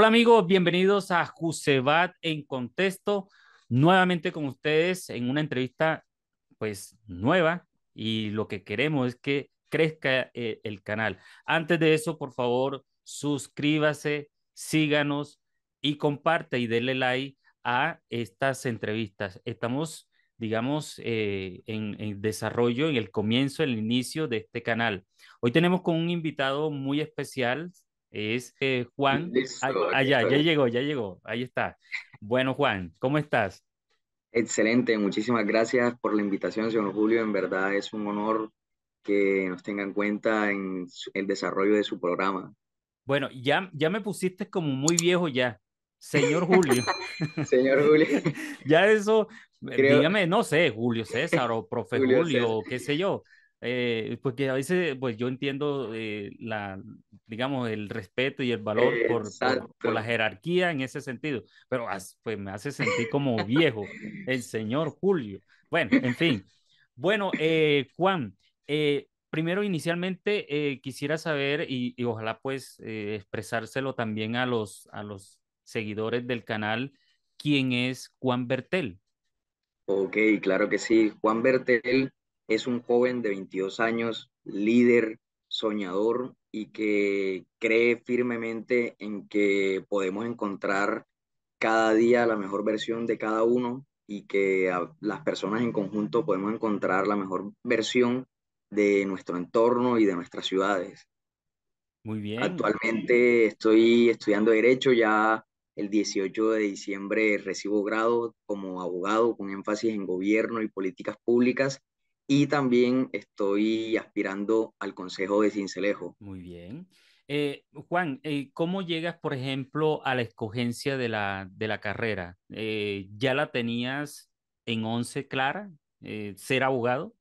Hola amigos, bienvenidos a Jusebat en Contexto, nuevamente con ustedes en una entrevista pues nueva y lo que queremos es que crezca eh, el canal. Antes de eso, por favor, suscríbase, síganos y comparte y denle like a estas entrevistas. Estamos, digamos, eh, en, en desarrollo, en el comienzo, en el inicio de este canal. Hoy tenemos con un invitado muy especial, es que eh, Juan. allá, ah, ah, ya llegó, ya llegó, ahí está. Bueno, Juan, ¿cómo estás? Excelente, muchísimas gracias por la invitación, señor Julio. En verdad es un honor que nos tengan en cuenta en el desarrollo de su programa. Bueno, ya, ya me pusiste como muy viejo ya, señor Julio. señor Julio. ya eso, dígame, no sé, Julio César o profe Julio, Julio qué sé yo. Eh, porque pues, a veces, pues yo entiendo, eh, la, digamos, el respeto y el valor por, por, la jerarquía en ese sentido, pero pues me hace sentir como viejo el señor Julio. Bueno, en fin. Bueno, eh, Juan, primero inicialmente quisiera saber y, ojalá pues expresárselo también a los, a los seguidores del canal, quién es Juan Bertel. Ok, claro que sí. Juan Bertel es un joven de 22 años, líder, soñador y que cree firmemente en que podemos encontrar cada día la mejor versión de cada uno y que las personas en conjunto podemos encontrar la mejor versión de nuestro entorno y de nuestras ciudades. Muy bien. Actualmente estoy estudiando Derecho, ya el 18 de diciembre recibo grado como abogado con énfasis en gobierno y políticas públicas y también estoy aspirando al Consejo de Cincelejo. Muy bien. Eh, Juan, eh, ¿cómo llegas, por ejemplo, a la escogencia de la, de la carrera? Eh, ¿Ya la tenías en once clara, ser abogado?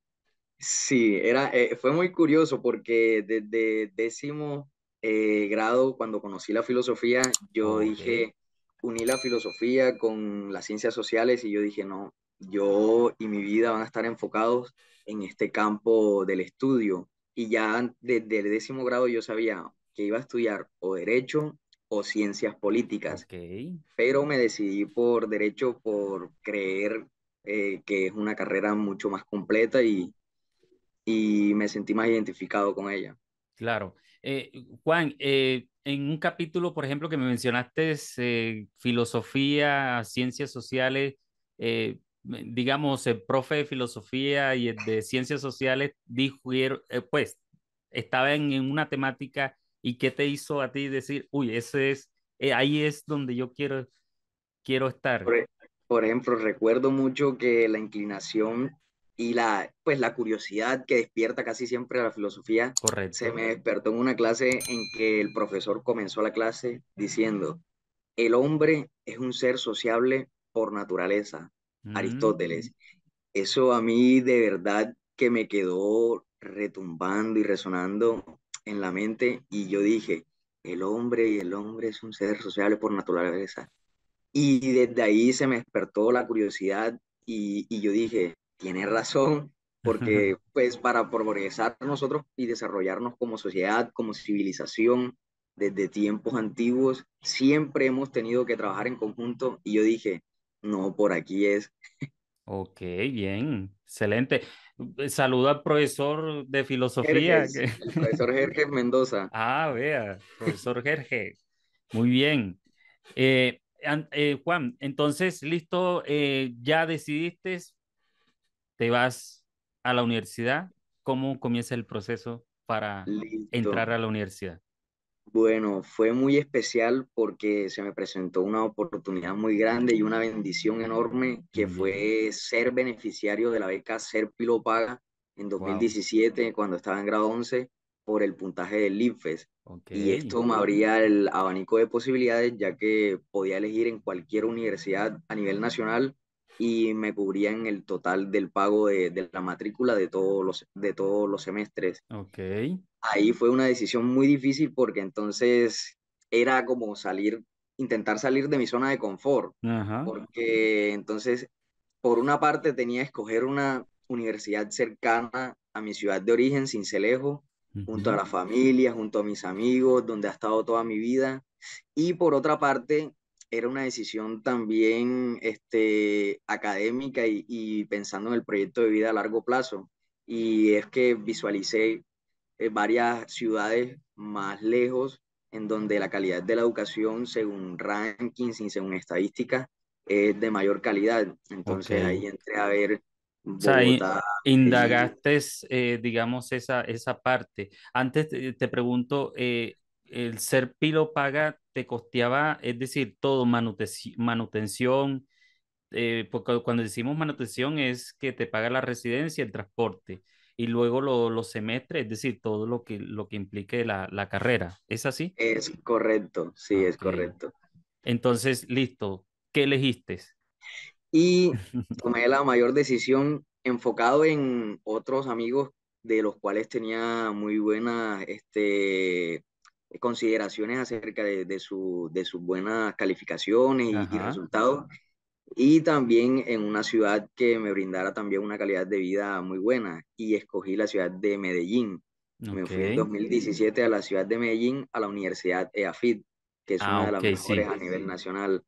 Sí, era, fue muy curioso porque desde décimo grado, cuando conocí la filosofía, yo dije, uní la filosofía con las ciencias sociales y yo dije, no, yo y mi vida van a estar enfocados en este campo del estudio. Y ya desde el décimo grado yo sabía que iba a estudiar o derecho o ciencias políticas. Pero me decidí por derecho por creer eh, que es una carrera mucho más completa y, y me sentí más identificado con ella. Claro. Eh, Juan, eh, en un capítulo, por ejemplo, que me mencionaste, filosofía, ciencias sociales, digamos, el profe de filosofía y de ciencias sociales dijo, eh, pues, estaba en, una temática y qué te hizo a ti decir, uy, ese es, eh, ahí es donde yo quiero, quiero estar? E, por, ejemplo, recuerdo mucho que la inclinación y la, pues, la curiosidad que despierta casi siempre la filosofía Correcto. se me despertó en una clase en que el profesor comenzó la clase diciendo, el hombre es un ser sociable por naturaleza, Aristóteles. Mm. Eso a mí de verdad que me quedó retumbando y resonando en la mente y yo dije, el hombre y el hombre es un ser social por naturaleza. Y desde ahí se me despertó la curiosidad y, y yo dije, tiene razón, porque pues para progresar nosotros y desarrollarnos como sociedad, como civilización, desde tiempos antiguos, siempre hemos tenido que trabajar en conjunto y yo dije, no, por aquí es. Ok, bien, excelente. Eh, saludo al profesor de filosofía. el profesor Jerjes Mendoza. Ah, vea, profesor Jerjes. Muy bien. Eh, eh, Juan, entonces, listo, ya decidiste, te vas a la universidad. ¿Cómo comienza el proceso para entrar a la universidad? Bueno, fue muy especial porque se me presentó una oportunidad muy grande y una bendición enorme que fue ser beneficiario de la beca Ser Pilo Paga en 2017 cuando estaba en grado 11 por el puntaje del LINFES Y esto me abría el abanico de posibilidades ya que podía elegir en cualquier universidad a nivel nacional y me cubrían el total del pago de, la matrícula de todos los, de todos los semestres ahí fue una decisión muy difícil porque entonces era como salir, intentar salir de mi zona de confort, porque entonces, por una parte tenía que escoger una universidad cercana a mi ciudad de origen, sin celejo junto a la familia, junto a mis amigos, donde ha estado toda mi vida, y por otra parte era una decisión también este, académica y pensando en el proyecto de vida a largo plazo. Y es que visualicé eh, varias ciudades más lejos en donde la calidad de la educación según rankings y según estadísticas es de mayor calidad. Entonces ahí entré a ver indagaste, eh, digamos, esa, esa parte. Antes te, pregunto, eh, ¿el ser pilo paga te costeaba, es decir, todo, manutención? porque cuando decimos manutención es que te paga la residencia, el transporte, y luego los lo semestres, es decir, todo lo que, lo que implique la, carrera. ¿Es así? Es correcto, sí, es correcto. Entonces, listo, ¿qué elegiste? Y tomé la mayor decisión enfocado en otros amigos de los cuales tenía muy buenas este, consideraciones acerca de, su, de sus buenas calificaciones y resultados y también en una ciudad que me brindara también una calidad de vida muy buena y escogí la ciudad de Medellín. Me fui en 2017 a la ciudad de Medellín a la Universidad EAFIT, que es una ah, de las mejores a nivel nacional.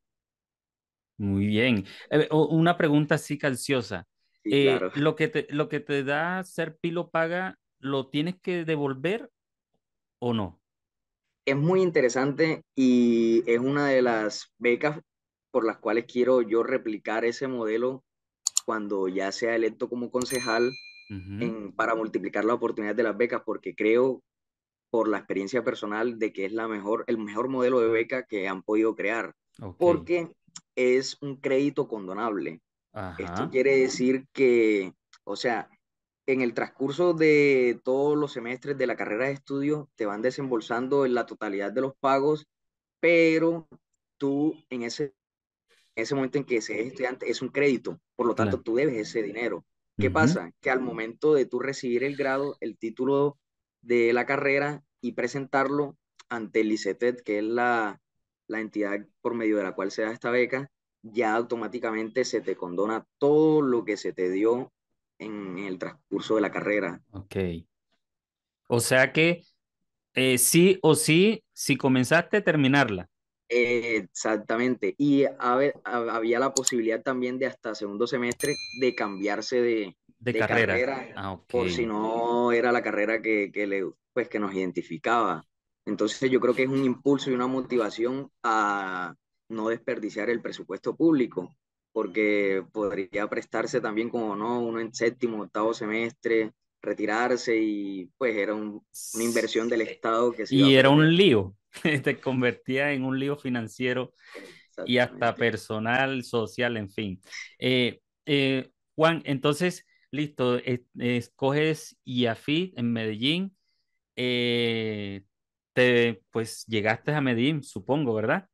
Muy bien. Eh, una pregunta así calciosa. Eh, lo, que lo que te da ser pilo paga, ¿lo tienes que devolver o no? Es muy interesante y es una de las becas por las cuales quiero yo replicar ese modelo cuando ya sea electo como concejal para multiplicar las oportunidades de las becas, porque creo por la experiencia personal de que es la mejor, el mejor modelo de beca que han podido crear, porque es un crédito condonable. Esto quiere decir que, o sea, en el transcurso de todos los semestres de la carrera de estudio te van desembolsando en la totalidad de los pagos, pero tú en ese en ese momento en que se es estudiante es un crédito, por lo tanto tú debes ese dinero. ¿Qué pasa? Que al momento de tú recibir el grado, el título de la carrera y presentarlo ante el ICETED, que es la, entidad por medio de la cual se da esta beca, ya automáticamente se te condona todo lo que se te dio en, el transcurso de la carrera. Ok. O sea que eh, sí o sí, si comenzaste a terminarla Exactamente. Y había la posibilidad también de hasta segundo semestre de cambiarse de, carrera, ah, por si no era la carrera que, que, le, pues, que nos identificaba. Entonces yo creo que es un impulso y una motivación a no desperdiciar el presupuesto público, porque podría prestarse también como no, uno en séptimo, octavo semestre, retirarse y pues era una inversión del Estado que se... Y era un lío. te convertía en un lío financiero y hasta personal, social, en fin. Eh, eh, Juan, entonces, listo, escoges IAFIT en Medellín. Eh, te, pues llegaste a Medellín, supongo, ¿verdad?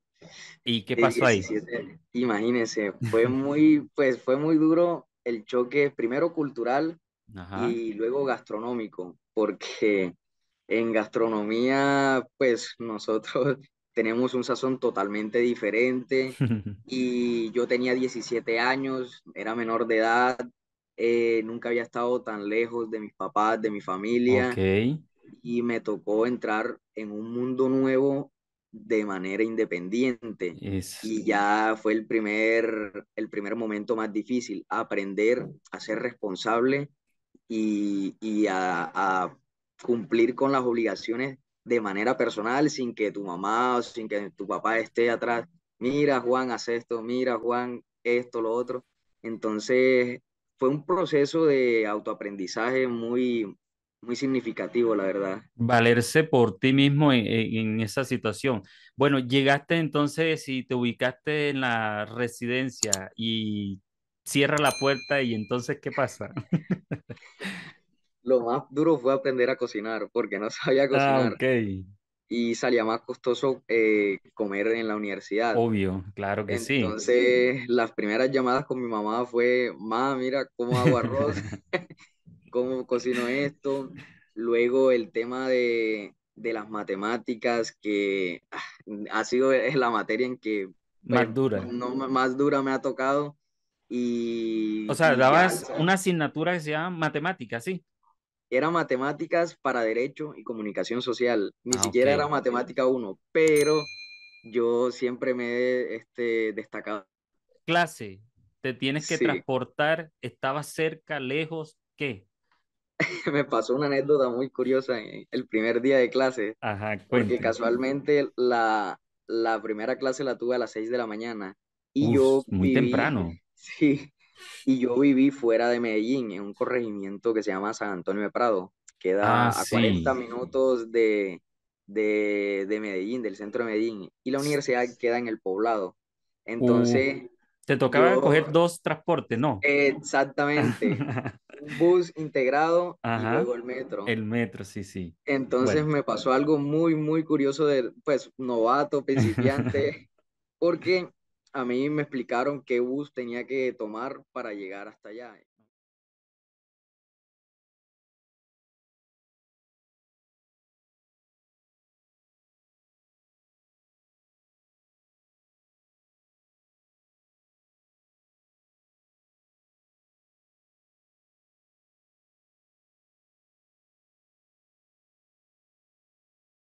¿Y qué pasó ahí? Imagínense, fue muy, pues fue muy duro el choque, primero cultural y luego gastronómico, porque en gastronomía, pues nosotros tenemos un sazón totalmente diferente y yo tenía 17 años, era menor de edad, eh, nunca había estado tan lejos de mis papás, de mi familia y me tocó entrar en un mundo nuevo de manera independiente y ya fue el primer, el primer momento más difícil, aprender a ser responsable y, a cumplir con las obligaciones de manera personal sin que tu mamá o sin que tu papá esté atrás. Mira, Juan, haz esto, mira, Juan, esto, lo otro. Entonces, fue un proceso de autoaprendizaje muy, muy significativo, la verdad. Valerse por ti mismo en, en, esa situación. Bueno, llegaste entonces y te ubicaste en la residencia y cierra la puerta y entonces, ¿qué pasa? lo más duro fue aprender a cocinar, porque no sabía ah, cocinar. Y salía más costoso eh, comer en la universidad. Obvio, claro que sí. Entonces, las primeras llamadas con mi mamá fue, mamá, mira cómo hago arroz, cómo cocino esto. Luego el tema de, de las matemáticas, que ah, ha sido es la materia en que... Pues, más dura. más dura me ha tocado. Y... O sea, dabas una asignatura que se llama matemática, ¿sí? era matemáticas para derecho y comunicación social, ni ah, siquiera era matemática uno, pero yo siempre me he este, destacado. Clase, te tienes que transportar, estaba cerca, lejos, ¿qué? me pasó una anécdota muy curiosa el primer día de clase, Ajá, porque casualmente la, la primera clase la tuve a las 6 de la mañana y yo... Muy temprano. Sí, y yo viví fuera de Medellín, en un corregimiento que se llama San Antonio de Prado. Queda ah, a 40 minutos de, de, de, Medellín, del centro de Medellín. Y la universidad queda en el poblado. Uh, Entonces... te tocaba coger dos transportes, ¿no? Exactamente. un bus integrado y luego el metro. El metro, sí, sí. Entonces me pasó algo muy, muy curioso de, pues, novato, principiante, porque a mí me explicaron qué bus tenía que tomar para llegar hasta allá.